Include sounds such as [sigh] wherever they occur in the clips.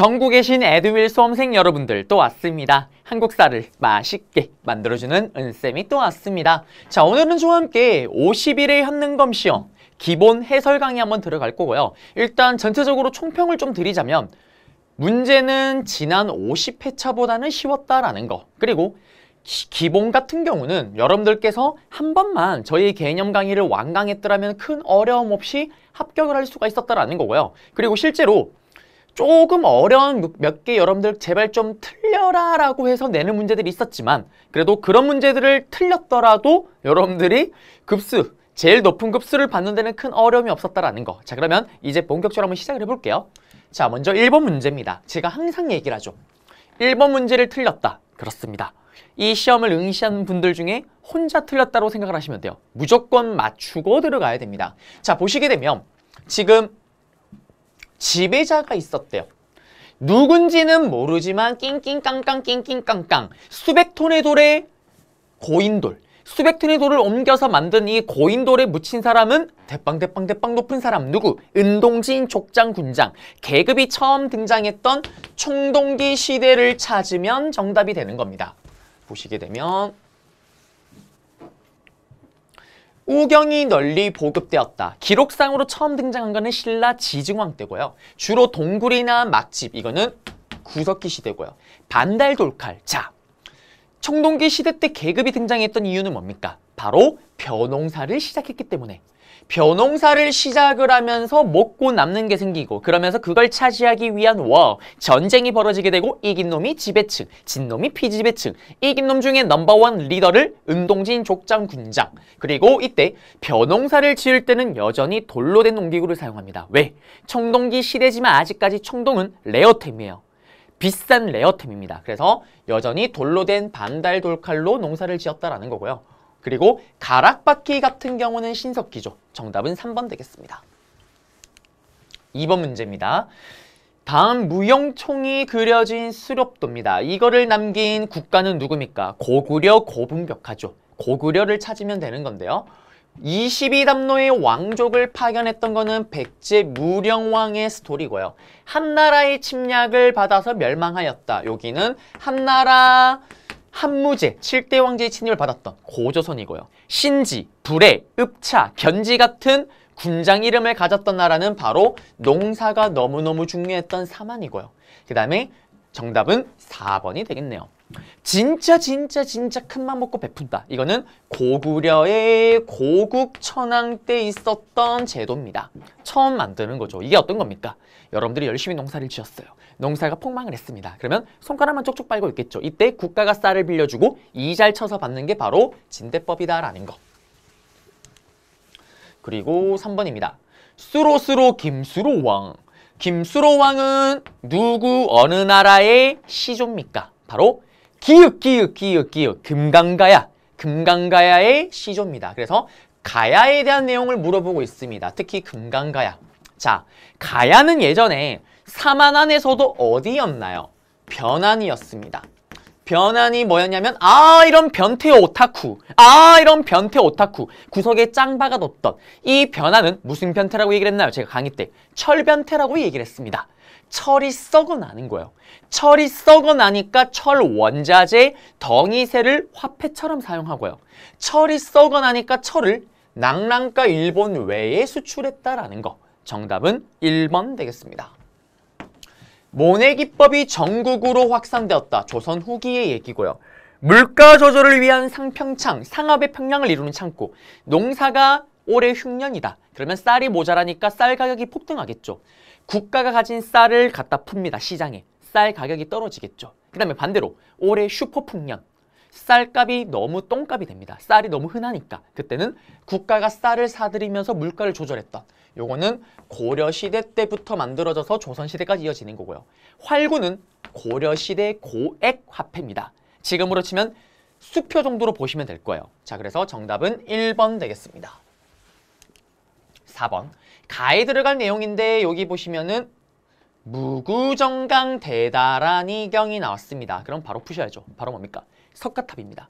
전국에 계신 에드윌 수험생 여러분들 또 왔습니다. 한국사를 맛있게 만들어주는 은쌤이 또 왔습니다. 자, 오늘은 저와 함께 5일회 한능검 시험 기본 해설 강의 한번 들어갈 거고요. 일단 전체적으로 총평을 좀 드리자면 문제는 지난 50회차보다는 쉬웠다라는 거 그리고 기본 같은 경우는 여러분들께서 한 번만 저희 개념 강의를 완강했더라면 큰 어려움 없이 합격을 할 수가 있었다라는 거고요. 그리고 실제로 조금 어려운 몇 개 여러분들 제발 좀 틀려라 라고 해서 내는 문제들이 있었지만 그래도 그런 문제들을 틀렸더라도 여러분들이 급수 제일 높은 급수를 받는 데는 큰 어려움이 없었다라는 거. 자 그러면 이제 본격적으로 한번 시작을 해볼게요. 자 먼저 1번 문제입니다. 제가 항상 얘기를 하죠. 1번 문제를 틀렸다. 그렇습니다. 이 시험을 응시한 분들 중에 혼자 틀렸다고 생각을 하시면 돼요. 무조건 맞추고 들어가야 됩니다. 자 보시게 되면 지금 지배자가 있었대요. 누군지는 모르지만 낑낑깡깡 낑낑깡깡 수백 톤의 돌에 고인돌 수백 톤의 돌을 옮겨서 만든 이 고인돌에 묻힌 사람은 대빵대빵대빵 높은 사람 누구? 은동진 족장 군장 계급이 처음 등장했던 총동기 시대를 찾으면 정답이 되는 겁니다. 보시게 되면 우경이 널리 보급되었다. 기록상으로 처음 등장한 것은 신라 지증왕 때고요. 주로 동굴이나 막집, 이거는 구석기 시대고요. 반달 돌칼, 자. 청동기 시대 때 계급이 등장했던 이유는 뭡니까? 바로 벼농사를 시작했기 때문에 벼농사를 시작을 하면서 먹고 남는 게 생기고 그러면서 그걸 차지하기 위한 워 전쟁이 벌어지게 되고 이긴 놈이 지배층 진 놈이 피지배층 이긴 놈 중에 넘버원 리더를 은동진 족장 군장 그리고 이때 벼농사를 지을 때는 여전히 돌로 된 농기구를 사용합니다 왜? 청동기 시대지만 아직까지 청동은 레어템이에요 비싼 레어템입니다 그래서 여전히 돌로 된 반달 돌칼로 농사를 지었다라는 거고요 그리고 가락바퀴 같은 경우는 신석기죠. 정답은 3번 되겠습니다. 2번 문제입니다. 다음 무용총이 그려진 수렵도입니다. 이거를 남긴 국가는 누굽니까? 고구려 고분벽하죠. 고구려를 찾으면 되는 건데요. 22담로의 왕족을 파견했던 거는 백제 무령왕의 스토리고요. 한나라의 침략을 받아서 멸망하였다. 여기는 한나라 한무제, 칠대 왕제의 침입을 받았던 고조선이고요. 신지, 불해, 읍차, 견지 같은 군장 이름을 가졌던 나라는 바로 농사가 너무너무 중요했던 사만이고요. 그 다음에 정답은 4번이 되겠네요. 진짜 진짜 진짜 큰 맘 먹고 베푼다. 이거는 고구려의 고국천왕때 있었던 제도입니다. 처음 만드는 거죠. 이게 어떤 겁니까? 여러분들이 열심히 농사를 지었어요. 농사가 폭망을 했습니다. 그러면 손가락만 쪽쪽 빨고 있겠죠. 이때 국가가 쌀을 빌려주고 이자를 쳐서 받는 게 바로 진대법이다라는 거. 그리고 3번입니다. 수로수로 김수로 왕. 김수로 왕은 누구 어느 나라의 시조입니까? 바로 기읍 기읍 기읍 기읍 금강가야 금강가야의 시조입니다. 그래서 가야에 대한 내용을 물어보고 있습니다. 특히 금강가야. 자, 가야는 예전에 사만 안에서도 어디였나요? 변환이었습니다. 변환이 뭐였냐면 아 이런 변태 오타쿠 아 이런 변태 오타쿠 구석에 짱바가 뒀던 이 변환은 무슨 변태라고 얘기를 했나요? 제가 강의 때 철변태라고 얘기를 했습니다. 철이 썩어 나는 거예요. 철이 썩어 나니까 철 원자재 덩이세를 화폐처럼 사용하고요. 철이 썩어 나니까 철을 낙랑과 일본 외에 수출했다라는 거. 정답은 1번 되겠습니다. 모내기법이 전국으로 확산되었다. 조선 후기의 얘기고요. 물가 조절을 위한 상평창, 상업의 평양을 이루는 창고. 농사가 올해 흉년이다. 그러면 쌀이 모자라니까 쌀 가격이 폭등하겠죠. 국가가 가진 쌀을 갖다 풉니다. 시장에. 쌀 가격이 떨어지겠죠. 그 다음에 반대로 올해 슈퍼 풍년. 쌀값이 너무 똥값이 됩니다. 쌀이 너무 흔하니까 그때는 국가가 쌀을 사들이면서 물가를 조절했던 요거는 고려시대 때부터 만들어져서 조선시대까지 이어지는 거고요. 활구는 고려시대 고액화폐입니다. 지금으로 치면 수표 정도로 보시면 될 거예요. 자, 그래서 정답은 1번 되겠습니다. 4번. 가에 들어갈 내용인데 여기 보시면은 무구정강 대다란이 경이 나왔습니다. 그럼 바로 푸셔야죠. 바로 뭡니까? 석가탑입니다.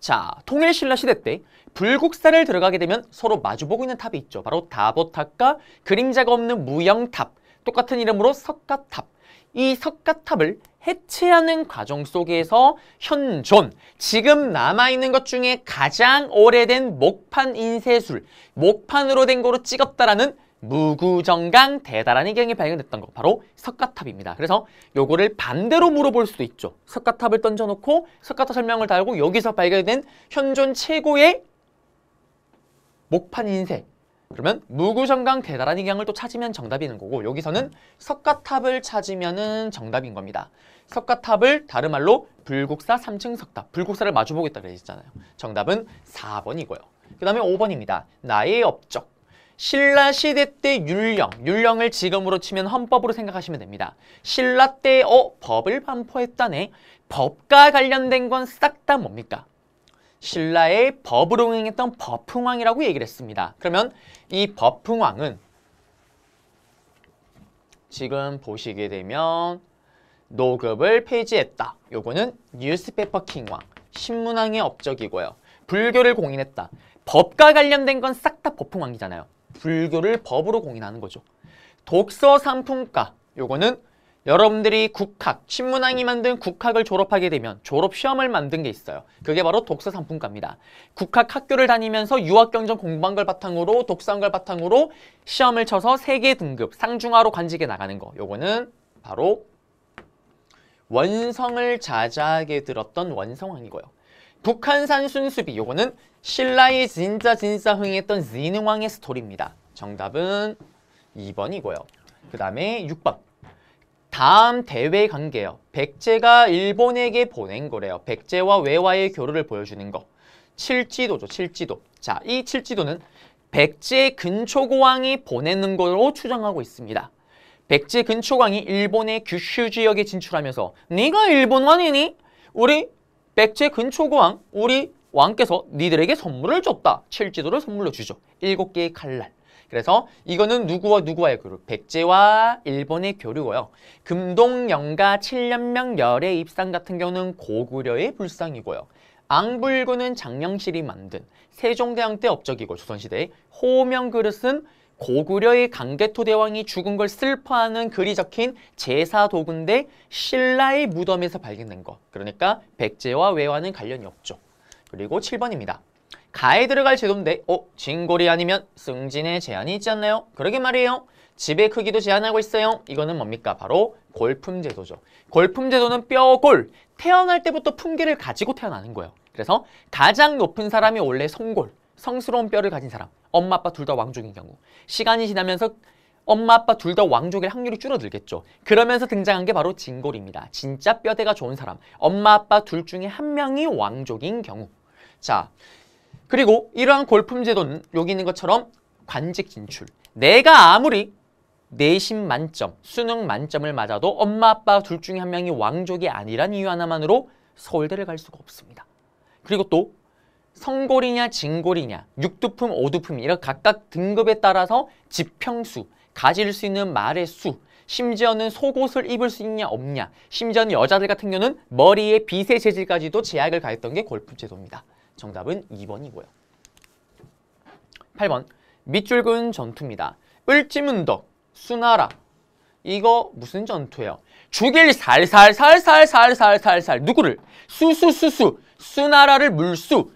자, 통일신라 시대 때불국사를 들어가게 되면 서로 마주보고 있는 탑이 있죠. 바로 다보탑과 그림자가 없는 무형탑, 똑같은 이름으로 석가탑. 이 석가탑을 해체하는 과정 속에서 현존, 지금 남아있는 것 중에 가장 오래된 목판 인쇄술, 목판으로 된 거로 찍었다라는 무구정강 대다라는 경이 발견됐던 거 바로 석가탑입니다. 그래서 요거를 반대로 물어볼 수도 있죠. 석가탑을 던져놓고 석가탑 설명을 달고 여기서 발견된 현존 최고의 목판 인쇄 그러면 무구정강 대다라는 경을 또 찾으면 정답인 거고 여기서는 석가탑을 찾으면 정답인 겁니다. 석가탑을 다른 말로 불국사 3층 석탑 불국사를 마주보겠다 그랬잖아요. 정답은 4번이고요. 그 다음에 5번입니다. 나의 업적 신라 시대 때 율령, 율령을 지금으로 치면 헌법으로 생각하시면 됩니다. 신라 때 어, 법을 반포했다네. 법과 관련된 건 싹 다 뭡니까? 신라의 법으로 응했던 법흥왕이라고 얘기를 했습니다. 그러면 이 법흥왕은 지금 보시게 되면 노급을 폐지했다. 요거는 뉴스페퍼 킹왕, 신문왕의 업적이고요. 불교를 공인했다. 법과 관련된 건 싹 다 법흥왕이잖아요. 불교를 법으로 공인하는 거죠. 독서 상품과 요거는 여러분들이 국학, 신문왕이 만든 국학을 졸업하게 되면 졸업시험을 만든 게 있어요. 그게 바로 독서상품과입니다. 국학 학교를 다니면서 유학경전 공부한 걸 바탕으로 독서한 걸 바탕으로 시험을 쳐서 세계 등급, 상중하로 관직에 나가는 거. 요거는 바로 원성을 자자하게 들었던 원성왕이고요. 북한산 순수비 요거는 신라의 진짜 진짜 흥했던 진흥왕의 스토리입니다. 정답은 2번이고요. 그 다음에 6번. 다음 대외 관계요. 백제가 일본에게 보낸 거래요. 백제와 외화의 교류를 보여주는 거. 칠지도죠, 칠지도. 자, 이 칠지도는 백제 근초고왕이 보내는 걸로 추정하고 있습니다. 백제 근초왕이 고 일본의 규슈 지역에 진출하면서 네가 일본왕이니? 우리 백제 근초고왕 우리 왕께서 니들에게 선물을 줬다. 칠지도를 선물로 주죠. 일곱 개의 칼날. 그래서 이거는 누구와 누구와의 교류? 백제와 일본의 교류고요. 금동영가 칠년명 열의 입상 같은 경우는 고구려의 불상이고요. 앙불구는 장영실이 만든 세종대왕 때 업적이고 조선시대의 호명 그릇은 고구려의 강개토 대왕이 죽은 걸 슬퍼하는 글이 적힌 제사 도구인데 신라의 무덤에서 발견된 거. 그러니까 백제와 외화는 관련이 없죠. 그리고 7번입니다. 가에 들어갈 제도인데 어? 진골이 아니면 승진의 제한이 있지 않나요? 그러게 말이에요. 집의 크기도 제한하고 있어요. 이거는 뭡니까? 바로 골품 제도죠. 골품 제도는 뼈골, 태어날 때부터 품계를 가지고 태어나는 거예요. 그래서 가장 높은 사람이 원래 송골 성스러운 뼈를 가진 사람 엄마 아빠 둘 다 왕족인 경우 시간이 지나면서 엄마 아빠 둘 다 왕족일 확률이 줄어들겠죠. 그러면서 등장한 게 바로 진골입니다. 진짜 뼈대가 좋은 사람 엄마 아빠 둘 중에 한 명이 왕족인 경우 자 그리고 이러한 골품 제도는 여기 있는 것처럼 관직 진출 내가 아무리 내신 만점, 수능 만점을 맞아도 엄마 아빠 둘 중에 한 명이 왕족이 아니란 이유 하나만으로 서울대를 갈 수가 없습니다. 그리고 또 성골이냐 진골이냐 육두품 오두품 이런 각각 등급에 따라서 지평수 가질 수 있는 말의 수 심지어는 속옷을 입을 수 있냐 없냐 심지어는 여자들 같은 경우는 머리에 빗의 재질까지도 제약을 가했던 게 골프 제도입니다. 정답은 2번이고요. 8번 밑줄 그은 전투입니다. 을지문덕, 수나라 이거 무슨 전투예요? 죽일 살살살살살살살살 누구를? 수수수수 수나라를 물수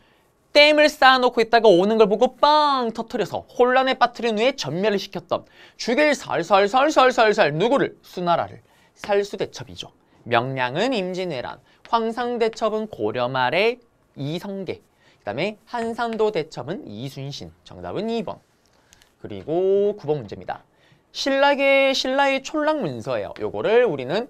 댐을 쌓아놓고 있다가 오는 걸 보고 빵 터트려서 혼란에 빠뜨린 후에 전멸을 시켰던 죽일 살살살살살살 누구를? 수나라를 살수대첩이죠. 명량은 임진왜란, 황상대첩은 고려말의 이성계, 그 다음에 한산도 대첩은 이순신, 정답은 2번. 그리고 9번 문제입니다. 신라계 신라의 촌락 문서예요. 요거를 우리는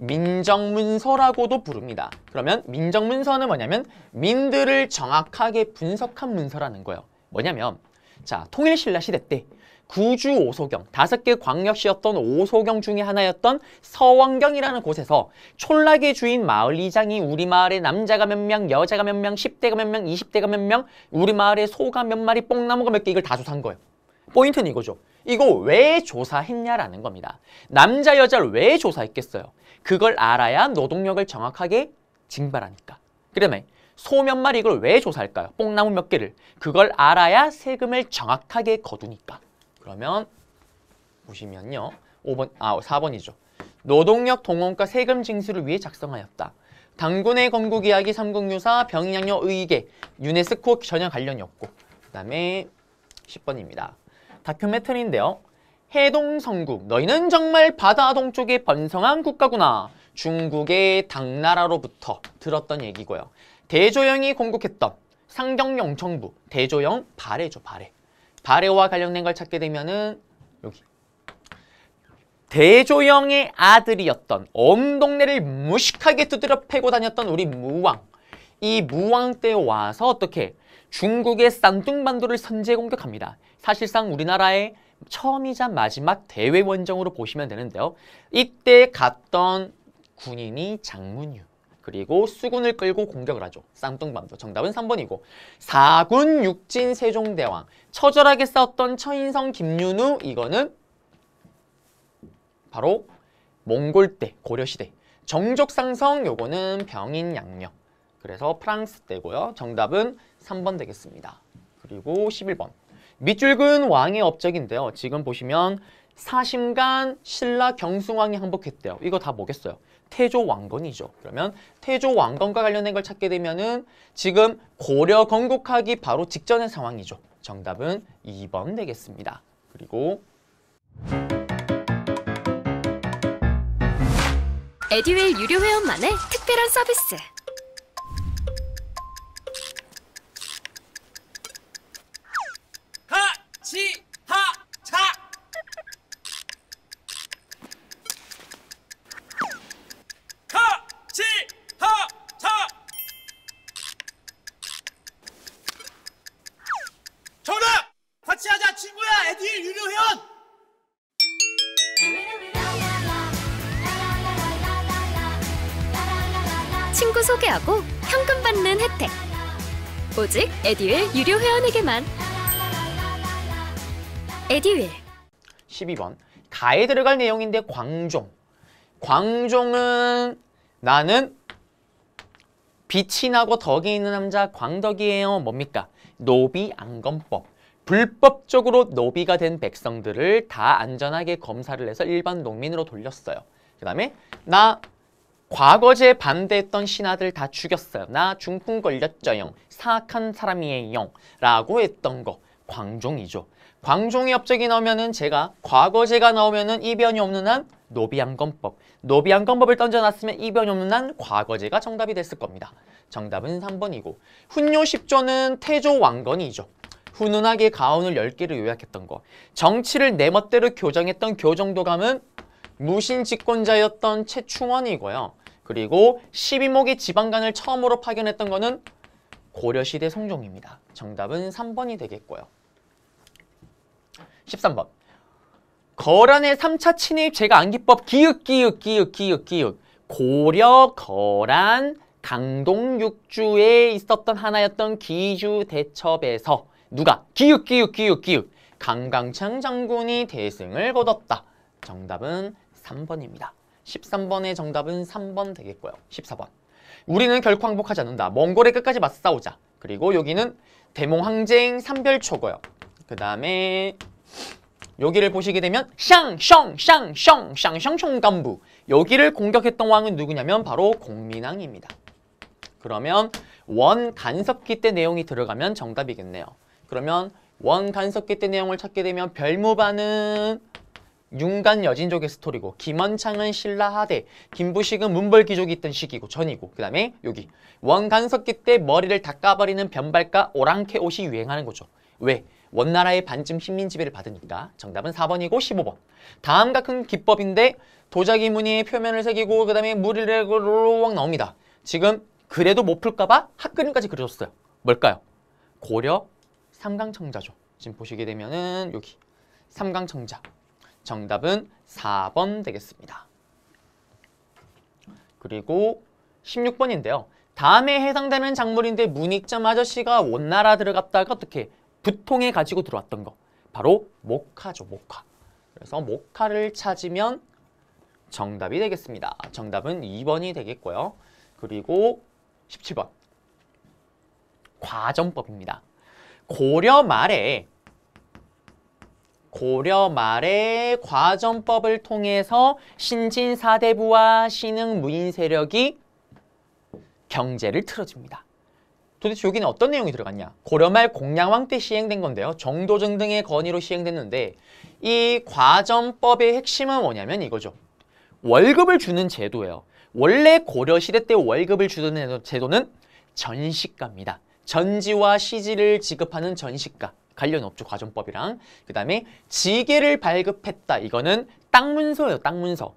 민정문서라고도 부릅니다. 그러면 민정문서는 뭐냐면 민들을 정확하게 분석한 문서라는 거예요. 뭐냐면 자 통일신라 시대 때 구주 오소경, 다섯 개 광역시였던 오소경 중에 하나였던 서원경이라는 곳에서 촌락의 주인 마을 이장이 우리 마을에 남자가 몇 명, 여자가 몇 명, 십대가 몇 명, 이십대가 몇 명, 우리 마을에 소가 몇 마리, 뽕나무가 몇 개 이걸 다 조사한 거예요. 포인트는 이거죠. 이거 왜 조사했냐라는 겁니다. 남자, 여자를 왜 조사했겠어요? 그걸 알아야 노동력을 정확하게 징발하니까. 그러면 소몇 마리 이걸 왜 조사할까요? 뽕나무 몇 개를. 그걸 알아야 세금을 정확하게 거두니까. 그러면 보시면요. 5번, 아 4번이죠. 노동력 동원과 세금 징수를 위해 작성하였다. 당군의 건국이야기 삼국유사 병양료 의계 유네스코 전혀 관련이 없고 그 다음에 10번입니다. 다큐멘터리인데요. 해동성국, 너희는 정말 바다 동쪽에 번성한 국가구나. 중국의 당나라로부터 들었던 얘기고요. 대조영이 공국했던 상경영청부, 대조영 발해죠, 발해. 발해와 관련된 걸 찾게 되면은 여기 대조영의 아들이었던 엄동네를 무식하게 두드려 패고 다녔던 우리 무왕 이 무왕 때 와서 어떻게 중국의 쌍둥반도를 선제 공격합니다. 사실상 우리나라의 처음이자 마지막 대외 원정으로 보시면 되는데요. 이때 갔던 군인이 장문유 그리고 수군을 끌고 공격을 하죠. 쌍둥밤도 정답은 3번이고 4군 육진 세종대왕 처절하게 싸웠던 처인성 김윤우 이거는 바로 몽골 때 고려시대 정족상성 요거는 병인양력 그래서 프랑스 때고요. 정답은 3번 되겠습니다. 그리고 11번 밑줄은 왕의 업적인데요. 지금 보시면 사심간 신라 경승왕이 항복했대요. 이거 다 뭐겠어요? 태조 왕건이죠. 그러면 태조 왕건과 관련된 걸 찾게 되면은 지금 고려 건국하기 바로 직전의 상황이죠. 정답은 2번 되겠습니다. 그리고 에듀윌 유료 회원만의 특별한 서비스 시하착 친구야 에디 유료회원 친구 소개하고 현금 받는 혜택 오직 에듀의 유료 회원에게만 에디윌 12번 가에 들어갈 내용인데 광종 광종은 나는 빛이 나고 덕이 있는 남자 광덕이에요 뭡니까? 노비 안검법 불법적으로 노비가 된 백성들을 다 안전하게 검사를 해서 일반 농민으로 돌렸어요 그 다음에 나 과거제에 반대했던 신하들 다 죽였어요 나 중풍 걸렸죠요 사악한 사람이에요 라고 했던 거 광종이죠 광종이 업적이 나오면은 제가 과거제가 나오면은 이변이 없는 한 노비안검법 노비안검법을 던져놨으면 이변이 없는 한 과거제가 정답이 됐을 겁니다 정답은 3번이고 훈요 십조는 태조 왕건이죠 훈훈하게 가훈을 10개를 요약했던 거 정치를 내 멋대로 교정했던 교정도감은 무신 집권자였던 최충원이고요 그리고 12목의 지방관을 처음으로 파견했던 거는 고려시대 성종입니다 정답은 3번이 되겠고요 13번. 거란의 3차 침입 제가 안기법 기윽 기윽 기윽 기윽 기윽 고려 거란 강동 육주에 있었던 하나였던 기주 대첩에서 누가 기윽 기윽 기윽 기윽 강강창 장군이 대승을 거뒀다. 정답은 3번입니다. 13번의 정답은 3번 되겠고요. 14번. 우리는 결코 항복하지 않는다. 몽골의 끝까지 맞싸우자. 그리고 여기는 대몽항쟁 삼별초고요. 그 다음에 여기를 보시게 되면 샹샹샹샹샹샹샹간부 여기를 공격했던 왕은 누구냐면 바로 공민왕입니다. 그러면 원 간섭기 때 내용이 들어가면 정답이겠네요. 그러면 원 간섭기 때 내용을 찾게 되면 별무반은 윤간 여진족의 스토리고 김원창은 신라하대 김부식은 문벌귀족이 있던 시기고 전이고 그 다음에 여기 원간섭기 때 머리를 닦아버리는 변발과 오랑캐 옷이 유행하는 거죠. 왜? 원나라의 반쯤 식민 지배를 받으니까 정답은 4번이고 15번. 다음 같은 기법인데 도자기 무늬의 표면을 새기고 그 다음에 물이 로록 나옵니다. 지금 그래도 못 풀까봐 학그림까지 그려줬어요. 뭘까요? 고려 삼강청자죠. 지금 보시게 되면은 여기 삼강청자. 정답은 4번 되겠습니다. 그리고 16번인데요. 다음에 해당되는 작물인데 문익점 아저씨가 원나라 들어갔다가 어떻게 부통에 가지고 들어왔던 거 바로 모카죠 모카 그래서 모카를 찾으면 정답이 되겠습니다 정답은 2번이 되겠고요 그리고 17번 과점법입니다 고려 말에 고려 말에 과점법을 통해서 신진 사대부와 신흥 무인 세력이 경제를 틀어줍니다. 도대체 여기는 어떤 내용이 들어갔냐? 고려말 공양왕 때 시행된 건데요. 정도증 등의 건의로 시행됐는데 이 과점법의 핵심은 뭐냐면 이거죠. 월급을 주는 제도예요. 원래 고려시대 때 월급을 주는 제도는 전시가입니다. 전지와 시지를 지급하는 전시가. 관련 없죠 과점법이랑 그 다음에 지계를 발급했다. 이거는 땅 문서예요. 땅 문서.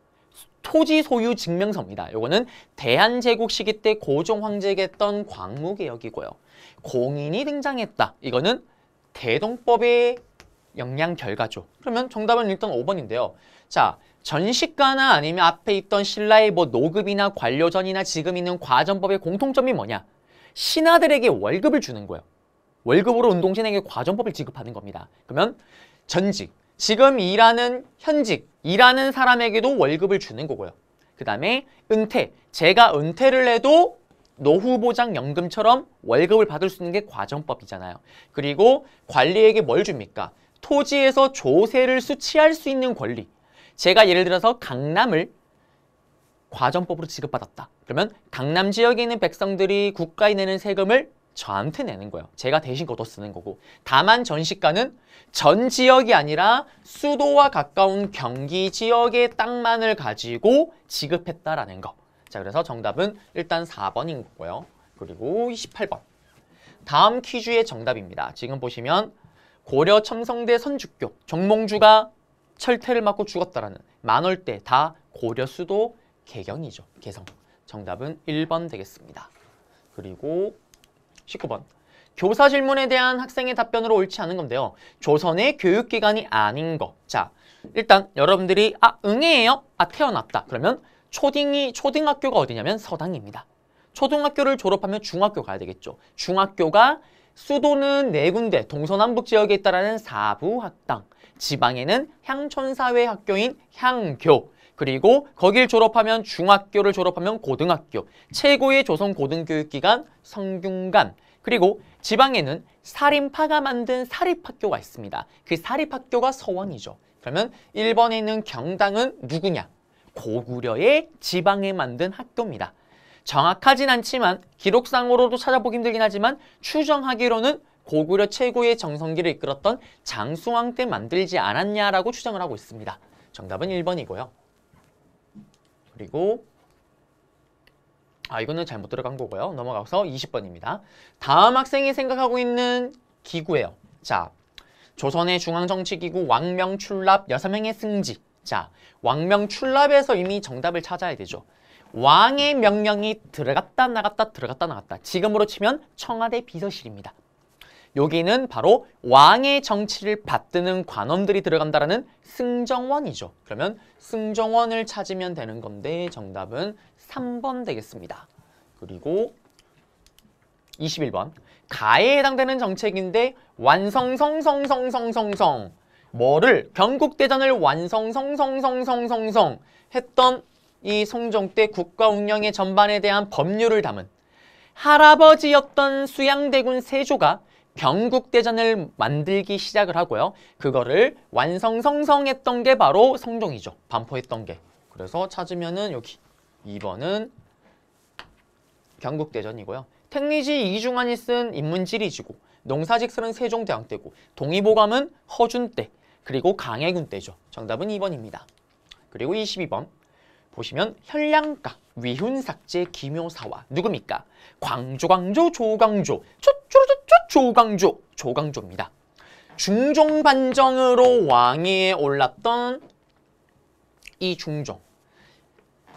토지 소유 증명서입니다. 요거는 대한제국 시기 때 고종 황제에 했던 광무개혁이고요. 공인이 등장했다. 이거는 대동법의 영향 결과죠. 그러면 정답은 일단 5번인데요. 자, 전시가나 아니면 앞에 있던 신라의 뭐 노급이나 관료전이나 지금 있는 과전법의 공통점이 뭐냐? 신하들에게 월급을 주는 거예요. 월급으로 운동신에게 과전법을 지급하는 겁니다. 그러면 전직, 지금 일하는 현직, 일하는 사람에게도 월급을 주는 거고요. 그 다음에 은퇴, 제가 은퇴를 해도 노후보장연금처럼 월급을 받을 수 있는 게 과정법이잖아요. 그리고 관리에게 뭘 줍니까? 토지에서 조세를 수취할 수 있는 권리. 제가 예를 들어서 강남을 과정법으로 지급받았다. 그러면 강남 지역에 있는 백성들이 국가에 내는 세금을 저한테 내는 거예요. 제가 대신 걷어 쓰는 거고 다만 전시가는 전 지역이 아니라 수도와 가까운 경기 지역의 땅만을 가지고 지급했다라는 거. 자, 그래서 정답은 일단 4번인 거고요. 그리고 28번. 다음 퀴즈의 정답입니다. 지금 보시면 고려 첨성대 선죽교 정몽주가 철퇴를 맞고 죽었다라는 만월대 다 고려 수도 개경이죠. 개성. 정답은 1번 되겠습니다. 그리고 19번. 교사 질문에 대한 학생의 답변으로 옳지 않은 건데요. 조선의 교육기관이 아닌 거. 자, 일단 여러분들이 아, 응애예요? 아, 태어났다. 그러면 초딩이 초등학교가 어디냐면 서당입니다. 초등학교를 졸업하면 중학교 가야 되겠죠. 중학교가 수도는 네 군데, 동서남북 지역에 있다라는 사부학당, 지방에는 향촌사회학교인 향교, 그리고 거길 졸업하면 중학교를 졸업하면 고등학교, 최고의 조선 고등교육기관 성균관, 그리고 지방에는 사림파가 만든 사립학교가 있습니다. 그 사립학교가 서원이죠. 그러면 일번에 있는 경당은 누구냐? 고구려의 지방에 만든 학교입니다. 정확하진 않지만 기록상으로도 찾아보기 힘들긴 하지만 추정하기로는 고구려 최고의 정성기를 이끌었던 장수왕 때 만들지 않았냐라고 추정을 하고 있습니다. 정답은 1번이고요. 그리고 아 이거는 잘못 들어간 거고요. 넘어가서 20번입니다. 다음 학생이 생각하고 있는 기구예요. 자, 조선의 중앙정치기구 왕명출납 6명의 승지 자, 왕명출납에서 이미 정답을 찾아야 되죠. 왕의 명령이 들어갔다 나갔다 들어갔다 나갔다 지금으로 치면 청와대 비서실입니다. 여기는 바로 왕의 정치를 받드는 관원들이 들어간다라는 승정원이죠. 그러면 승정원을 찾으면 되는 건데 정답은 3번 되겠습니다. 그리고 21번 가에 해당되는 정책인데 완성성성성성성성 뭐를 경국대전을 완성성성성성성성 했던 이송정때 국가 운영의 전반에 대한 법률을 담은 할아버지였던 수양대군 세조가 병국대전을 만들기 시작을 하고요. 그거를 완성성성했던 게 바로 성종이죠. 반포했던 게. 그래서 찾으면은 여기 2번은 경국대전이고요. 택리지 이중환이 쓴 인문지리지고 농사직설은 세종대왕 때고 동의보감은 허준 때 그리고 강해군 때죠. 정답은 2번입니다. 그리고 22번 보시면 현량가 위훈삭제 기묘사와 누굽니까? 광조광조 조광조 초 쪼르쪼쪼 조강조, 조강조입니다. 중종 반정으로 왕위에 올랐던 이 중종.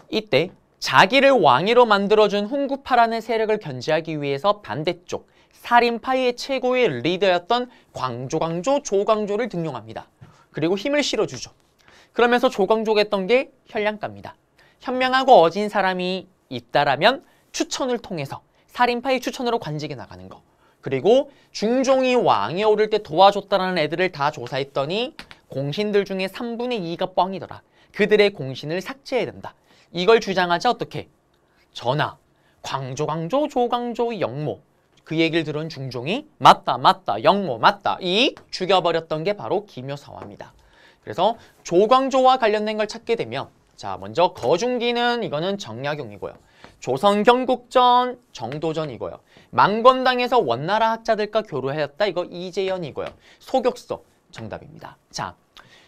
이때 자기를 왕위로 만들어준 훈구파라는 세력을 견제하기 위해서 반대쪽 살인파의 최고의 리더였던 광조광조 조광조를 등용합니다. 그리고 힘을 실어주죠. 그러면서 조광조가 했던 게 현량가입니다. 현명하고 어진 사람이 있다라면 추천을 통해서 살인파의 추천으로 관직에 나가는 거. 그리고 중종이 왕에 오를 때도와줬다는 애들을 다 조사했더니 공신들 중에 3분의 2가 뻥이더라. 그들의 공신을 삭제해야 된다. 이걸 주장하자 어떻게? 전하, 광조, 광조, 조광조, 의 영모. 그 얘기를 들은 중종이 맞다, 맞다, 영모, 맞다. 이 죽여버렸던 게 바로 김효사화입니다. 그래서 조광조와 관련된 걸 찾게 되면 자 먼저 거중기는 이거는 정약용이고요. 조선 경국전 정도전이고요. 망건당에서 원나라 학자들과 교류하였다. 이거 이재현이고요. 소격서 정답입니다. 자,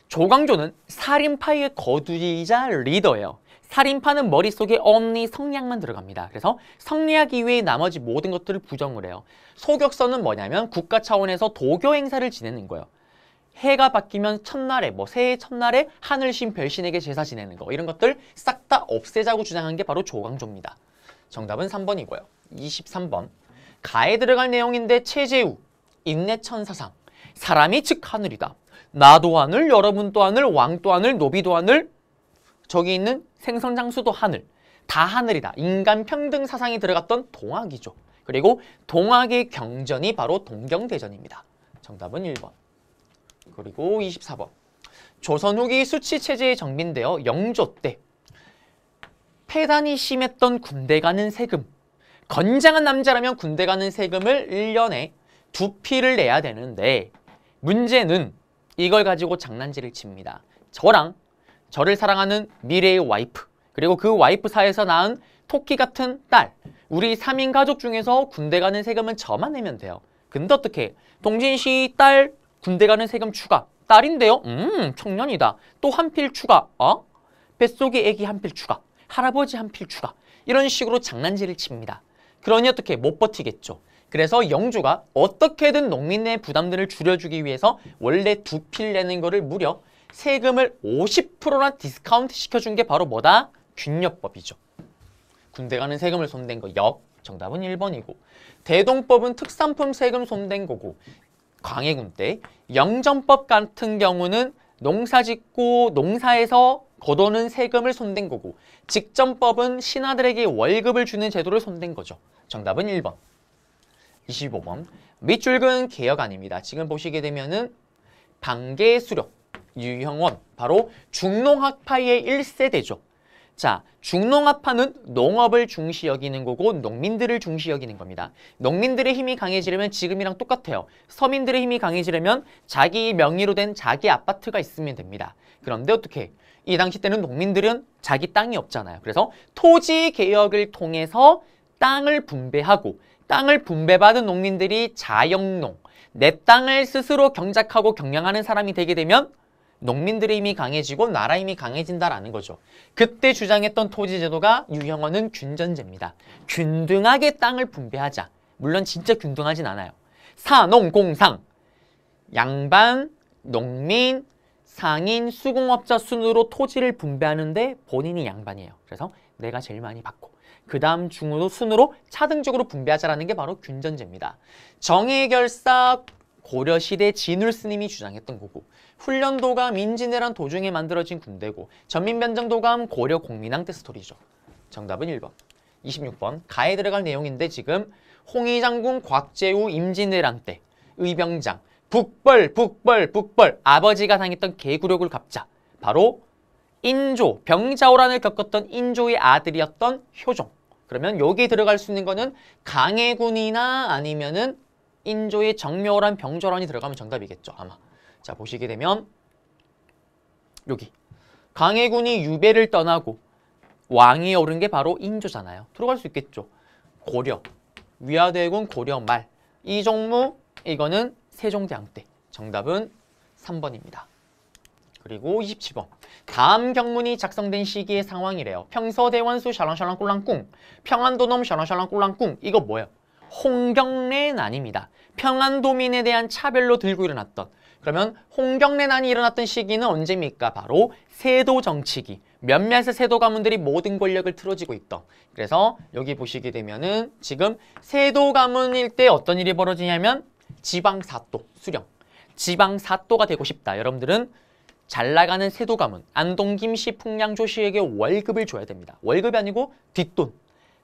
조광조는 살인파의 거두이자 리더예요. 살인파는 머릿속에 언니 성량만 들어갑니다. 그래서 성리학 이외의 나머지 모든 것들을 부정을 해요. 소격서는 뭐냐면 국가 차원에서 도교 행사를 지내는 거예요. 해가 바뀌면 첫날에 뭐 새해 첫날에 하늘신 별신에게 제사 지내는 거 이런 것들 싹 다 없애자고 주장한 게 바로 조광조입니다. 정답은 3번이고요. 23번 가에 들어갈 내용인데 체제우, 인내천사상, 사람이 즉 하늘이다. 나도 하늘, 여러분또 하늘, 왕또 하늘, 노비도 하늘, 저기 있는 생선장수도 하늘, 다 하늘이다. 인간 평등 사상이 들어갔던 동학이죠. 그리고 동학의 경전이 바로 동경대전입니다. 정답은 1번. 그리고 24번. 조선 후기 수치체제의 정빈되어 영조 때 폐단이 심했던 군대 가는 세금 건장한 남자라면 군대 가는 세금을 1년에 두 피를 내야 되는데 문제는 이걸 가지고 장난질을 칩니다. 저랑 저를 사랑하는 미래의 와이프 그리고 그 와이프 사이에서 낳은 토끼 같은 딸 우리 3인 가족 중에서 군대 가는 세금은 저만 내면 돼요. 근데 어떻게 동진 씨 딸 군대 가는 세금 추가 딸인데요? 음 청년이다. 또 한 필 추가 어? 뱃속에 애기 한 필 추가 할아버지 한 필 추가 이런 식으로 장난질을 칩니다. 그러니 어떻게 못 버티겠죠. 그래서 영주가 어떻게든 농민의 부담들을 줄여주기 위해서 원래 두 필 내는 거를 무려 세금을 50%나 디스카운트 시켜준 게 바로 뭐다? 균열법이죠. 군대 가는 세금을 손댄 거 역, 정답은 1번이고 대동법은 특산품 세금 손댄 거고 광해군 때 영전법 같은 경우는 농사짓고 농사에서 거둬는 세금을 손댄 거고 직전법은 신하들에게 월급을 주는 제도를 손댄 거죠. 정답은 1번. 25번. 밑줄근 개혁 아닙니다. 지금 보시게 되면은 방계 수력, 유형원, 바로 중농학파의 1세대죠. 자, 중농학파는 농업을 중시 여기는 거고 농민들을 중시 여기는 겁니다. 농민들의 힘이 강해지려면 지금이랑 똑같아요. 서민들의 힘이 강해지려면 자기 명의로 된 자기 아파트가 있으면 됩니다. 그런데 어떻게 이 당시 때는 농민들은 자기 땅이 없잖아요. 그래서 토지 개혁을 통해서 땅을 분배하고 땅을 분배받은 농민들이 자영농, 내 땅을 스스로 경작하고 경영하는 사람이 되게 되면 농민들의 힘이 강해지고 나라 힘이 강해진다라는 거죠. 그때 주장했던 토지제도가 유형어는 균전제입니다. 균등하게 땅을 분배하자. 물론 진짜 균등하진 않아요. 사농공상, 양반, 농민, 상인 수공업자 순으로 토지를 분배하는데 본인이 양반이에요. 그래서 내가 제일 많이 받고 그 다음 중으로 순으로 차등적으로 분배하자라는 게 바로 균전제입니다. 정의결사 고려시대 진울스님이 주장했던 거고 훈련도감 민진왜란 도중에 만들어진 군대고 전민변정도감 고려 공민왕 때 스토리죠. 정답은 1번. 26번 가에 들어갈 내용인데 지금 홍의장군 곽재우 임진왜란 때 의병장 북벌, 북벌, 북벌 아버지가 당했던 개구력을 갚자 바로 인조, 병자호란을 겪었던 인조의 아들이었던 효종 그러면 여기 들어갈 수 있는 거는 강해군이나 아니면은 인조의 정묘란 병절란이 들어가면 정답이겠죠 아마 자 보시게 되면 여기 강해군이 유배를 떠나고 왕이 오른 게 바로 인조잖아요 들어갈 수 있겠죠 고려 위아대군 고려 말 이종무 이거는 세종대왕 때 정답은 3번입니다. 그리고 27번 다음 경문이 작성된 시기의 상황이래요. 평서대원수 샬랑샬랑 꿀랑꿍 평안도놈 샬랑샬랑 꿀랑꿍 이거 뭐예요? 홍경래 난입니다. 평안도민에 대한 차별로 들고 일어났던 그러면 홍경래 난이 일어났던 시기는 언제입니까? 바로 세도 정치기 몇몇의 세도 가문들이 모든 권력을 틀어지고 있던 그래서 여기 보시게 되면은 지금 세도 가문일 때 어떤 일이 벌어지냐면 지방사또, 수령. 지방사또가 되고 싶다. 여러분들은 잘 나가는 세도감은 안동 김씨 풍량조 씨에게 월급을 줘야 됩니다. 월급이 아니고 뒷돈.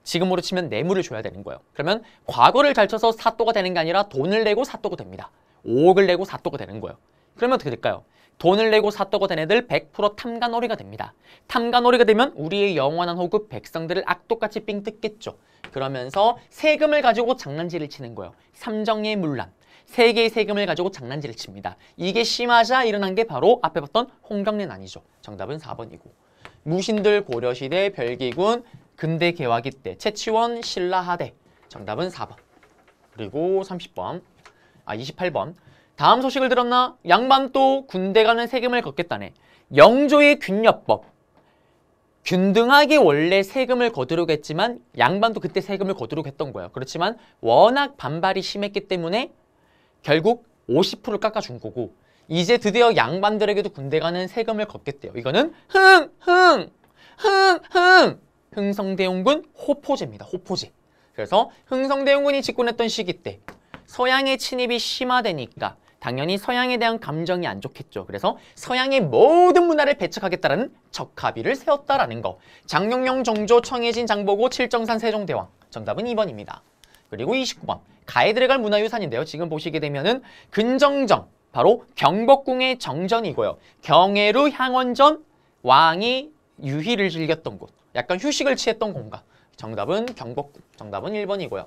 지금으로 치면 뇌물을 줘야 되는 거예요. 그러면 과거를 잘 쳐서 사또가 되는 게 아니라 돈을 내고 사또가 됩니다. 5억을 내고 사또가 되는 거예요. 그러면 어떻게 될까요? 돈을 내고 사또가 된 애들 100% 탐관오리가 됩니다. 탐관오리가 되면 우리의 영원한 호급 백성들을 악독같이 삥 뜯겠죠. 그러면서 세금을 가지고 장난질을 치는 거예요. 삼정의 물란. 세개의 세금을 가지고 장난질을 칩니다. 이게 심하자 일어난 게 바로 앞에 봤던 홍경련 아니죠. 정답은 4번이고. 무신들 고려시대 별기군 근대 개화기 때 채치원 신라하대 정답은 4번. 그리고 30번. 아 28번. 다음 소식을 들었나? 양반 또 군대 가는 세금을 걷겠다네. 영조의 균여법. 균등하게 원래 세금을 거두려고 했지만 양반도 그때 세금을 거두려고 했던 거예요. 그렇지만 워낙 반발이 심했기 때문에 결국 50%를 깎아준 거고 이제 드디어 양반들에게도 군대 가는 세금을 걷겠대요. 이거는 흥! 흥! 흥! 흥! 흥성대용군 호포제입니다. 호포제. 그래서 흥성대용군이 집권했던 시기 때 서양의 침입이 심화되니까 당연히 서양에 대한 감정이 안 좋겠죠. 그래서 서양의 모든 문화를 배척하겠다는 적합의를 세웠다라는 거. 장룡영 정조 청해진 장보고 칠정산 세종대왕. 정답은 2번입니다. 그리고 29번 가에 들어갈 문화유산인데요. 지금 보시게 되면은 근정정 바로 경복궁의 정전이고요. 경해루 향원전 왕이 유희를 즐겼던 곳. 약간 휴식을 취했던 공간. 정답은 경복궁. 정답은 1번이고요.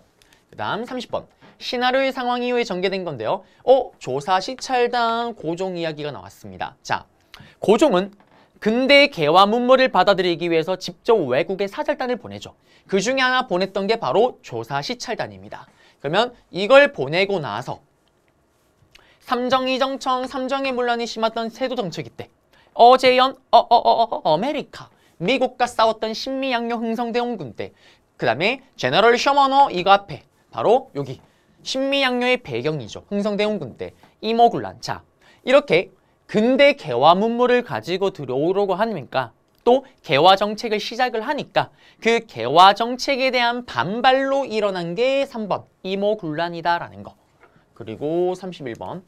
그 다음 30번 신하루의 상황 이후에 전개된 건데요. 어? 조사 시찰당 고종 이야기가 나왔습니다. 자, 고종은 근대의 개화 문물을 받아들이기 위해서 직접 외국에 사절단을 보내죠. 그 중에 하나 보냈던 게 바로 조사시찰단입니다. 그러면 이걸 보내고 나서 삼정이정청 삼정의 문란이 심했던 세도정책 이때 어제연 어어어어 어메리카 어, 어, 어, 미국과 싸웠던 신미양요 흥성대원군 때그 다음에 제너럴 셔머너 이거 앞에 바로 여기 신미양요의 배경이죠. 흥성대원군 때 이모굴란 자 이렇게 근대 개화 문물을 가지고 들어오려고 하니까 또 개화 정책을 시작을 하니까 그 개화 정책에 대한 반발로 일어난 게 3번 이모군란이다라는 거 그리고 31번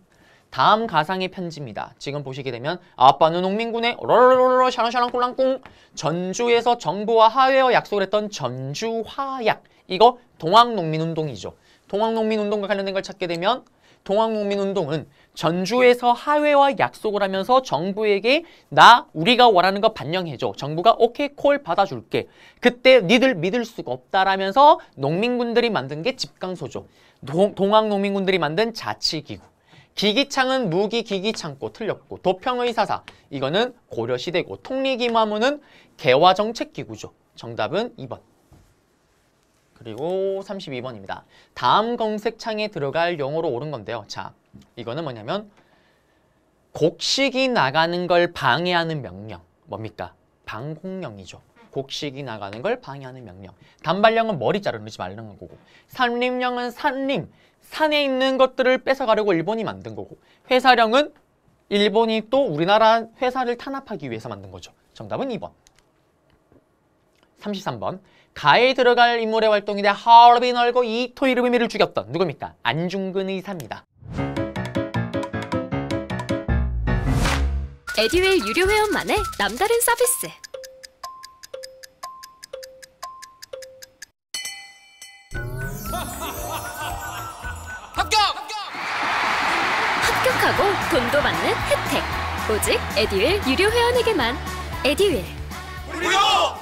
다음 가상의 편지입니다. 지금 보시게 되면 아빠는 농민군의 롤롤롤 샤랑샤랑 꿀랑꿍 전주에서 정부와 하회와 약속을 했던 전주화약 이거 동학농민운동이죠. 동학농민운동과 관련된 걸 찾게 되면 동학농민운동은 전주에서 하회와 약속을 하면서 정부에게 나 우리가 원하는 거 반영해줘. 정부가 오케이 콜 받아줄게. 그때 니들 믿을 수가 없다라면서 농민군들이 만든 게 집강소죠. 동, 동학 농민군들이 만든 자치기구. 기기창은 무기 기기창고 틀렸고 도평의 사사 이거는 고려시대고 통리기마문은 개화정책기구죠. 정답은 2번. 그리고 32번입니다. 다음 검색창에 들어갈 영어로 오른 건데요. 자, 이거는 뭐냐면 곡식이 나가는 걸 방해하는 명령. 뭡니까? 방공령이죠. 곡식이 나가는 걸 방해하는 명령. 단발령은 머리 자르지 말라는 거고 산림령은 산림, 산에 있는 것들을 뺏어가려고 일본이 만든 거고 회사령은 일본이 또 우리나라 회사를 탄압하기 위해서 만든 거죠. 정답은 2번. 33번. 가에 들어갈 인물의 활동인데 하얼빈 얼고 이토 이의미를 죽였던 누굽니까? 안중근 의사입니다. 에듀윌 유료 회원만의 남다른 서비스 [laughs] 합격! 합격하고 돈도 받는 혜택 오직 에듀윌 유료 회원에게만 에듀윌 무료!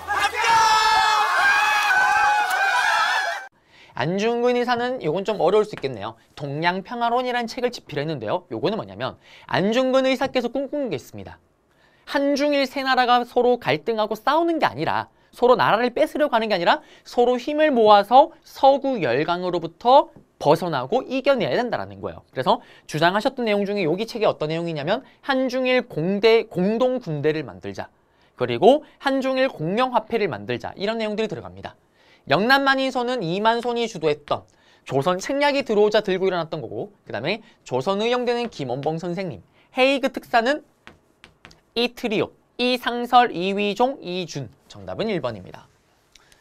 안중근이 사는 이건좀 어려울 수 있겠네요. 동양평화론이라는 책을 집필했는데요. 이거는 뭐냐면 안중근 의사께서 꿈꾸는게 있습니다. 한중일 세 나라가 서로 갈등하고 싸우는 게 아니라 서로 나라를 뺏으려고 하는 게 아니라 서로 힘을 모아서 서구 열강으로부터 벗어나고 이겨내야 된다는 거예요. 그래서 주장하셨던 내용 중에 여기 책에 어떤 내용이냐면 한중일 공대 공동 군대를 만들자. 그리고 한중일 공영화폐를 만들자. 이런 내용들이 들어갑니다. 영남 만인선은 이만손이 주도했던 조선 책략이 들어오자 들고 일어났던 거고 그 다음에 조선 의영대는 김원봉 선생님 헤이그 특사는 이트리오 이상설, 이위종, 이준 정답은 1번입니다.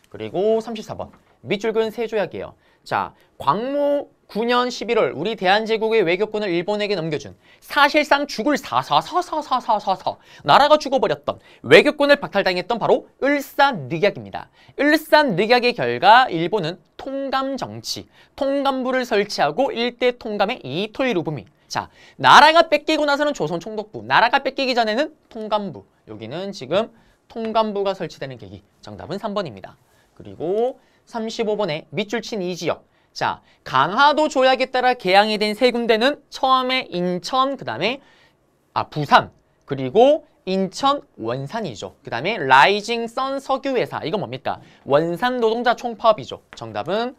그리고 34번 밑줄근 세조약이에요. 자, 광모 9년 11월 우리 대한제국의 외교권을 일본에게 넘겨준 사실상 죽을 사사사사사사사사 나라가 죽어버렸던 외교권을 박탈당했던 바로 을사늑약입니다. 을사늑약의 결과 일본은 통감정치, 통감부를 설치하고 일대 통감의 이토이루부미 자, 나라가 뺏기고 나서는 조선 총독부, 나라가 뺏기기 전에는 통감부 여기는 지금 통감부가 설치되는 계기 정답은 3번입니다. 그리고 35번에 밑줄 친 이 지역 자, 강화도 조약에 따라 개항이 된 세 군데는 처음에 인천, 그 다음에 아 부산, 그리고 인천 원산이죠. 그 다음에 라이징 선 석유회사, 이건 뭡니까? 원산 노동자 총파업이죠. 정답은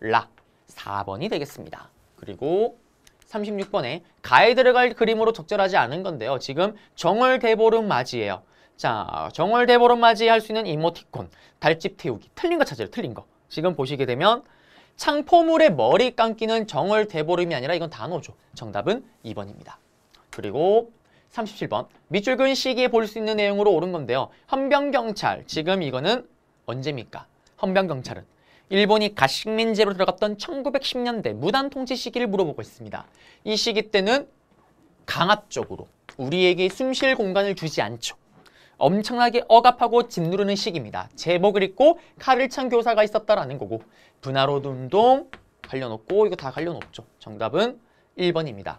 라, 4번이 되겠습니다. 그리고 36번에 가에 들어갈 그림으로 적절하지 않은 건데요. 지금 정월대보름 맞이예요. 자, 정월대보름 맞이 할수 있는 이모티콘, 달집 태우기. 틀린 거찾으요 틀린 거. 지금 보시게 되면 창포물의 머리 깎기는 정월 대보름이 아니라 이건 단어죠. 정답은 2번입니다. 그리고 37번 밑줄 근 시기에 볼 수 있는 내용으로 옳은 건데요. 헌병경찰 지금 이거는 언제입니까? 헌병경찰은 일본이 가식민제로 들어갔던 1910년대 무단통치 시기를 물어보고 있습니다. 이 시기 때는 강압적으로 우리에게 숨 쉴 공간을 주지 않죠. 엄청나게 억압하고 짓누르는 시기입니다. 제목을 읽고 칼을 찬 교사가 있었다라는 거고 분화로드 운동 관련없고 이거 다 관련없죠. 정답은 1번입니다.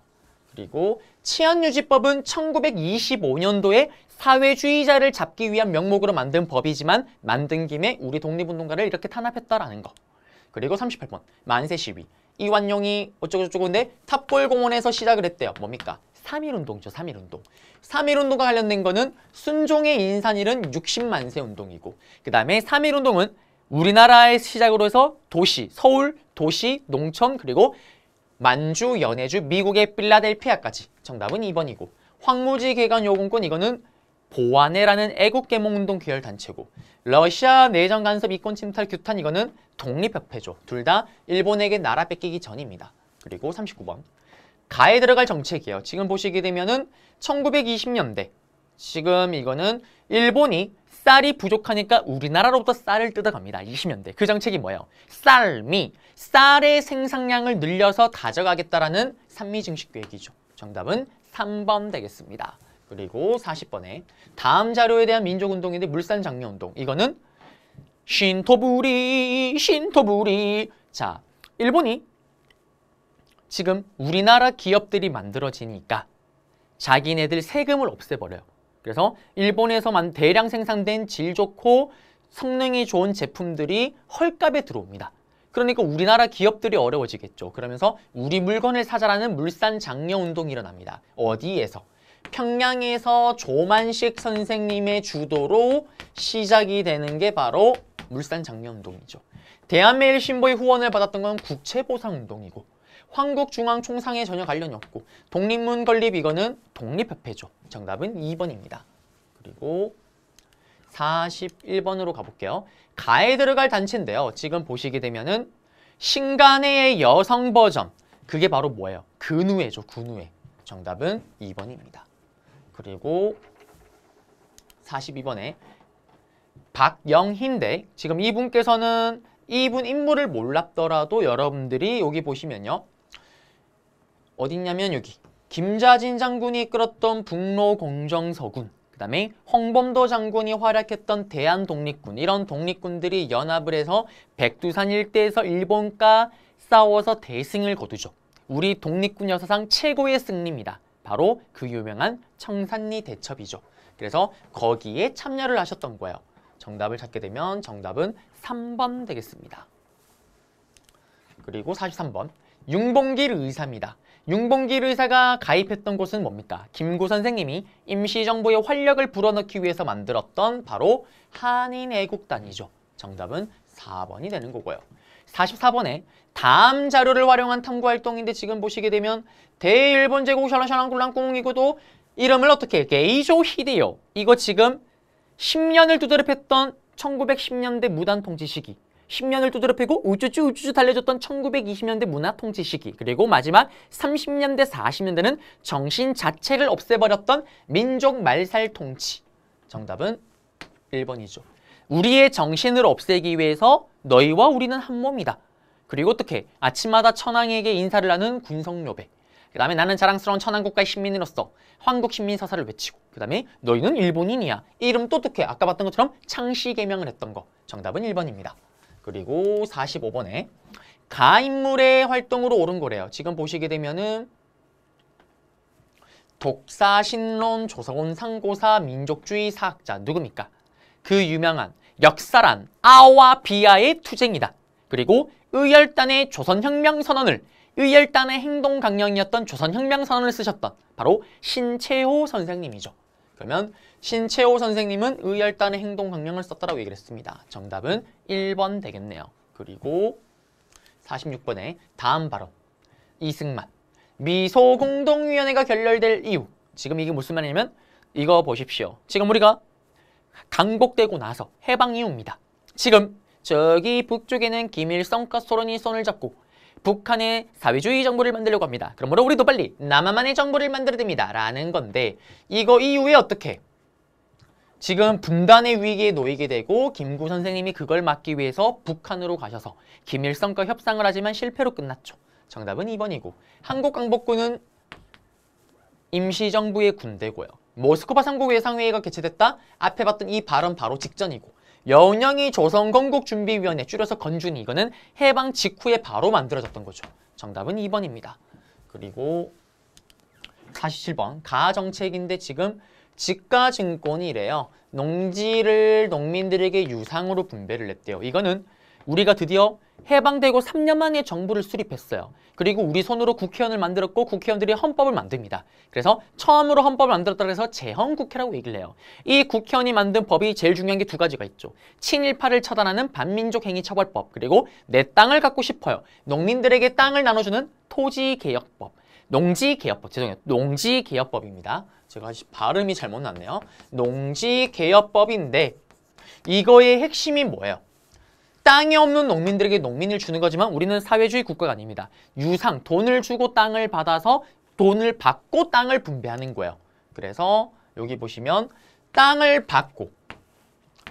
그리고 치안유지법은 1925년도에 사회주의자를 잡기 위한 명목으로 만든 법이지만 만든 김에 우리 독립운동가를 이렇게 탄압했다라는 거. 그리고 38번 만세 시위. 이완용이 어쩌고저쩌고인데 탑골공원에서 시작을 했대요. 뭡니까? 3.1운동이죠. 3.1운동. 3.1운동과 관련된 거는 순종의 인산일은 60만세 운동이고 그 다음에 3.1운동은 우리나라의 시작으로 해서 도시, 서울, 도시, 농촌 그리고 만주, 연해주, 미국의 필라델피아까지 정답은 2번이고 황무지 개간 요공권 이거는 보아네라는 애국계몽운동 계열단체고 러시아 내정 간섭 이권 침탈 규탄 이거는 독립협회죠. 둘 다 일본에게 나라 뺏기기 전입니다. 그리고 39번 가에 들어갈 정책이에요. 지금 보시게 되면은 1920년대 지금 이거는 일본이 쌀이 부족하니까 우리나라로부터 쌀을 뜯어갑니다. 20년대. 그 정책이 뭐예요? 쌀미, 쌀의 생산량을 늘려서 다져가겠다라는 산미증식 계획이죠. 정답은 3번 되겠습니다. 그리고 40번에 다음 자료에 대한 민족운동인데 물산장려운동. 이거는 신토부리, 신토부리. 자, 일본이 지금 우리나라 기업들이 만들어지니까 자기네들 세금을 없애버려요. 그래서 일본에서만 대량 생산된 질 좋고 성능이 좋은 제품들이 헐값에 들어옵니다. 그러니까 우리나라 기업들이 어려워지겠죠. 그러면서 우리 물건을 사자라는 물산 장려 운동이 일어납니다. 어디에서? 평양에서 조만식 선생님의 주도로 시작이 되는 게 바로 물산 장려 운동이죠. 대한매일신보의 후원을 받았던 건 국채보상 운동이고 한국중앙총상에 전혀 관련이 없고 독립문 건립 이거는 독립협회죠. 정답은 2번입니다. 그리고 41번으로 가볼게요. 가에 들어갈 단체인데요. 지금 보시게 되면은 신간의 여성 버전 그게 바로 뭐예요? 근우회죠. 근우회. 정답은 2번입니다. 그리고 42번에 박영희 인데 지금 이분께서는 이분 인물을 몰랐더라도 여러분들이 여기 보시면요. 어딨냐면 여기 김자진 장군이 이끌었던 북로공정서군 그 다음에 홍범도 장군이 활약했던 대한독립군 이런 독립군들이 연합을 해서 백두산 일대에서 일본과 싸워서 대승을 거두죠. 우리 독립군 역사상 최고의 승리입니다. 바로 그 유명한 청산리 대첩이죠. 그래서 거기에 참여를 하셨던 거예요. 정답을 찾게 되면 정답은 3번 되겠습니다. 그리고 43번 융봉길 의사입니다. 윤봉길 의사가 가입했던 곳은 뭡니까? 김구 선생님이 임시정부의 활력을 불어넣기 위해서 만들었던 바로 한인애국단이죠. 정답은 4번이 되는 거고요. 44번에 다음 자료를 활용한 탐구활동인데 지금 보시게 되면 대일본 제국 샬라샬랑굴랑꿍이고도 이름을 어떻게 해? 게이조 히데요. 이거 지금 10년을 두드려했던 1910년대 무단통치 시기 10년을 두드려 패고 우쭈쭈 우쭈쭈 달려줬던 1920년대 문화 통치 시기 그리고 마지막 30년대 40년대는 정신 자체를 없애버렸던 민족 말살 통치 정답은 1번이죠 우리의 정신을 없애기 위해서 너희와 우리는 한 몸이다 그리고 어떻게 아침마다 천황에게 인사를 하는 군성묘배 그 다음에 나는 자랑스러운 천황국가의 시민으로서 황국 시민서사를 외치고 그 다음에 너희는 일본인이야 이름 또 어떻게 아까 봤던 것처럼 창시 개명을 했던 거 정답은 1번입니다 그리고 45번에 가인물의 활동으로 옳은 거래요. 지금 보시게 되면은 독사, 신론, 조사원, 상고사, 민족주의, 사학자 누굽니까? 그 유명한 역사란 아와 비아의 투쟁이다. 그리고 의열단의 조선혁명선언을 의열단의 행동강령이었던 조선혁명선언을 쓰셨던 바로 신채호 선생님이죠. 그러면 신채호 선생님은 의열단의 행동 강령을 썼다라고 얘기를 했습니다. 정답은 1번 되겠네요. 그리고 46번에 다음 바로 이승만 미소공동위원회가 결렬될 이유 지금 이게 무슨 말이냐면 이거 보십시오. 지금 우리가 강복되고 나서 해방 이후입니다. 지금 저기 북쪽에는 김일성과 소련이 손을 잡고 북한의 사회주의 정부를 만들려고 합니다. 그러므로 우리도 빨리 남한만의 정부를 만들어야 됩니다. 라는 건데 이거 이후에 어떻게 지금 분단의 위기에 놓이게 되고 김구 선생님이 그걸 막기 위해서 북한으로 가셔서 김일성과 협상을 하지만 실패로 끝났죠. 정답은 2번이고 한국강복군은 임시정부의 군대고요. 모스크바 상공회 상회의가 개최됐다? 앞에 봤던 이 발언 바로 직전이고 영영이 조선건국준비위원회 줄여서 건준이 이거는 해방 직후에 바로 만들어졌던 거죠. 정답은 2번입니다. 그리고 47번 가정책인데 지금 직가증권이래요. 농지를 농민들에게 유상으로 분배를 했대요. 이거는 우리가 드디어 해방되고 3년 만에 정부를 수립했어요. 그리고 우리 손으로 국회의원을 만들었고 국회의원들이 헌법을 만듭니다. 그래서 처음으로 헌법을 만들었다 고해서 재헌국회라고 얘기를 해요. 이 국회의원이 만든 법이 제일 중요한 게 두 가지가 있죠. 친일파를 처단하는 반민족행위처벌법 그리고 내 땅을 갖고 싶어요. 농민들에게 땅을 나눠주는 토지개혁법 농지개혁법, 죄송해요. 농지개혁법입니다. 제가 발음이 잘못 났네요. 농지개혁법인데 이거의 핵심이 뭐예요? 땅이 없는 농민들에게 농민을 주는 거지만 우리는 사회주의 국가가 아닙니다. 유상, 돈을 주고 땅을 받아서 돈을 받고 땅을 분배하는 거예요. 그래서 여기 보시면 땅을 받고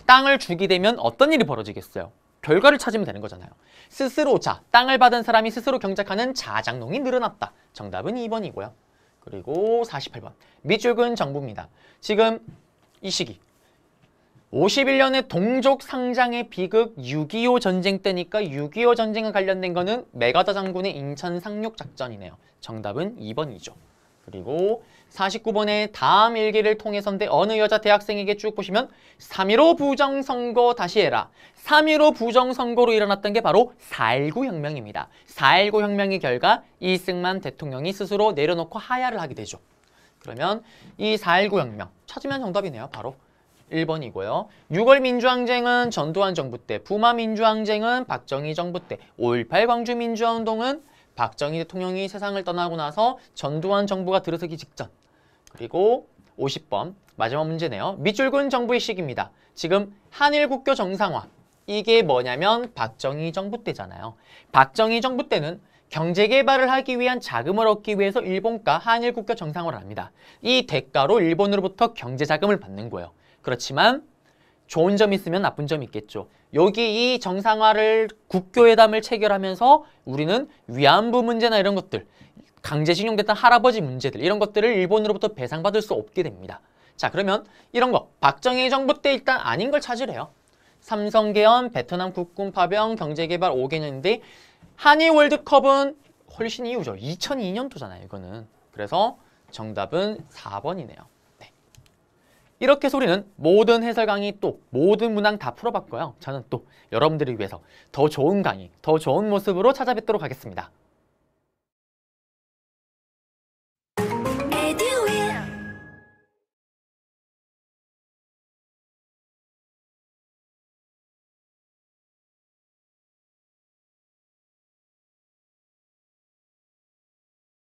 땅을 주게 되면 어떤 일이 벌어지겠어요? 결과를 찾으면 되는 거잖아요. 스스로 자, 땅을 받은 사람이 스스로 경작하는 자작농이 늘어났다. 정답은 2번이고요. 그리고 48번. 밑줄은 정부입니다. 지금 이 시기 51년에 동족 상장의 비극 6.25 전쟁 때니까 6.25 전쟁과 관련된 거는 메가더 장군의 인천 상륙 작전이네요. 정답은 2번이죠. 그리고 49번에 다음 일기를 통해서인데 어느 여자 대학생에게 쭉 보시면 3.15 부정선거 다시 해라. 3.15 부정선거로 일어났던 게 바로 4.19 혁명입니다. 4.19 혁명의 결과 이승만 대통령이 스스로 내려놓고 하야를 하게 되죠. 그러면 이 4.19 혁명 찾으면 정답이네요. 바로 1번이고요. 6월 민주항쟁은 전두환 정부 때, 부마 민주항쟁은 박정희 정부 때, 5.18 광주 민주화운동은 박정희 대통령이 세상을 떠나고 나서 전두환 정부가 들어서기 직전. 그리고 50번 마지막 문제네요. 밑줄근 정부의 시기입니다. 지금 한일 국교 정상화. 이게 뭐냐면 박정희 정부 때잖아요. 박정희 정부 때는 경제 개발을 하기 위한 자금을 얻기 위해서 일본과 한일 국교 정상화를 합니다. 이 대가로 일본으로부터 경제 자금을 받는 거예요. 그렇지만 좋은 점이 있으면 나쁜 점이 있겠죠. 여기 이 정상화를 국교회담을 체결하면서 우리는 위안부 문제나 이런 것들 강제징용됐던 할아버지 문제들 이런 것들을 일본으로부터 배상받을 수 없게 됩니다. 자 그러면 이런 거 박정희 정부 때 일단 아닌 걸 찾으래요. 삼성계엄 베트남 국군 파병, 경제개발 5개년인데 한일 월드컵은 훨씬 이후죠. 2002년도잖아요 이거는. 그래서 정답은 4번이네요. 이렇게 소리는 모든 해설 강의 또 모든 문항 다 풀어봤고요. 저는 또 여러분들을 위해서 더 좋은 강의, 더 좋은 모습으로 찾아뵙도록 하겠습니다.